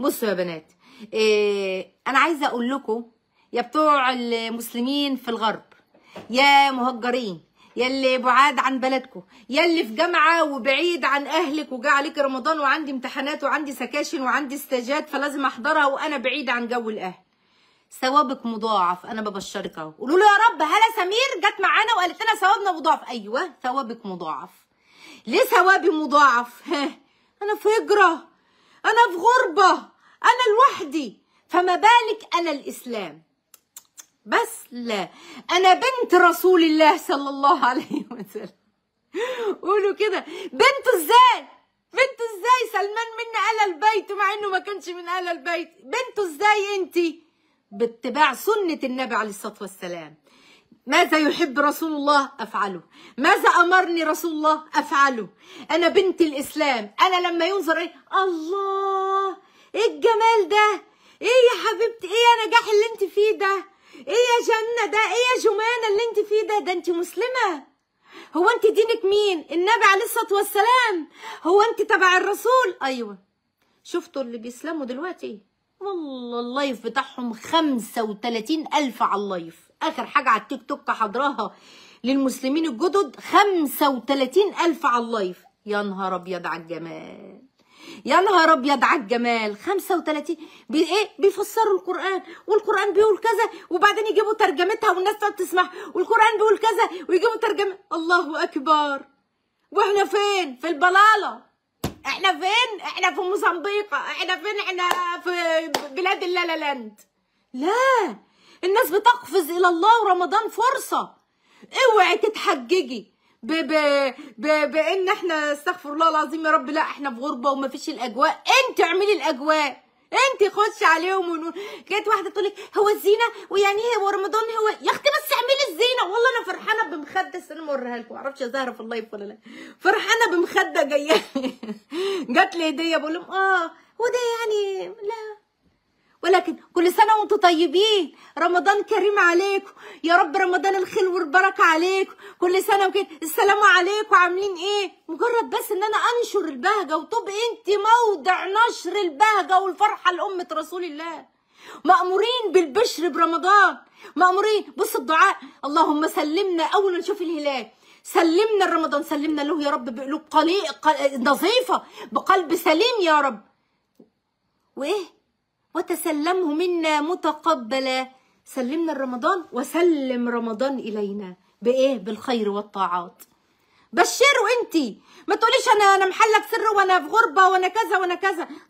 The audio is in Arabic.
بصوا يا بنات إيه انا عايزه اقول لكم يا بتوع المسلمين في الغرب يا مهجرين يا اللي بعاد عن بلدكم يا اللي في جامعه وبعيد عن اهلك وجا عليك رمضان وعندي امتحانات وعندي سكاشن وعندي استاجات فلازم احضرها وانا بعيد عن جو الاهل ثوابك مضاعف انا ببشرك اهو قولوا له يا رب هلا سمير جت معانا وقالت لنا ثوابنا مضاعف ايوه ثوابك مضاعف ليه ثوابي مضاعف ها انا في هجره انا في غربه أنا لوحدي فما بالك أنا الإسلام بس لا أنا بنت رسول الله صلى الله عليه وسلم قولوا كده بنت ازاي بنت ازاي سلمان من أهل البيت مع إنه ما كانش من أهل البيت بنته ازاي أنتِ باتباع سنة النبي عليه الصلاة والسلام ماذا يحب رسول الله أفعله ماذا أمرني رسول الله أفعله أنا بنت الإسلام أنا لما ينظر إيه الله ايه الجمال ده ايه يا حبيبتي ايه يا نجاح اللي انت فيه ده ايه يا جنة ده ايه يا جمانة اللي انت فيه ده ده انت مسلمة هو انت دينك مين النبي عليه الصلاة والسلام هو انت تبع الرسول ايوه شفتوا اللي بيسلموا دلوقتي والله اللايف بتاعهم 35 ألف على اللايف آخر حاجة على التيك توك حضراها للمسلمين الجدد 35 ألف على اللايف يا نهار أبيض على الجمال يا نهار ابيض على الجمال 35 بي ايه بيفسروا القران والقران بيقول كذا وبعدين يجيبوا ترجمتها والناس تقعد تسمع والقران بيقول كذا ويجيبوا ترجمه الله اكبر واحنا فين في البلاله احنا فين احنا في موزمبيقه احنا فين احنا في بلاد اللالالاند لا الناس بتقفز الى الله ورمضان فرصه اوعي تتحججي ب ب ب بان احنا استغفر الله العظيم يا رب لا احنا في غربه وما فيش الاجواء انت اعملي الاجواء انت خش عليهم ونقول كانت واحده تقول لك هو الزينه ويعني إيه؟ هو رمضان هو يا اختي بس اعملي الزينه والله انا فرحانه بمخده السنه موريها لكم معرفش زهره في اللايف ولا لا فرحانه بمخده جايه جات لي هديه بقول لهم اه وانتم طيبين رمضان كريم عليكم يا رب رمضان الخير والبركه عليكم كل سنه وكده السلام عليكم عاملين ايه مجرد بس ان انا انشر البهجه وطب انت موضع نشر البهجه والفرحه لامه رسول الله مامورين بالبشر برمضان مامورين بص الدعاء اللهم سلمنا اول ما نشوف الهلال سلمنا رمضان سلمنا له يا رب بقلوب قليق نظيفه بقلب سليم يا رب وايه وتسلمه منا متقبلا سلمنا رمضان وسلم رمضان إلينا بإيه بالخير والطاعات بشره انت ما تقوليش انا انا محلك سر وانا في غربه وانا كذا وانا كذا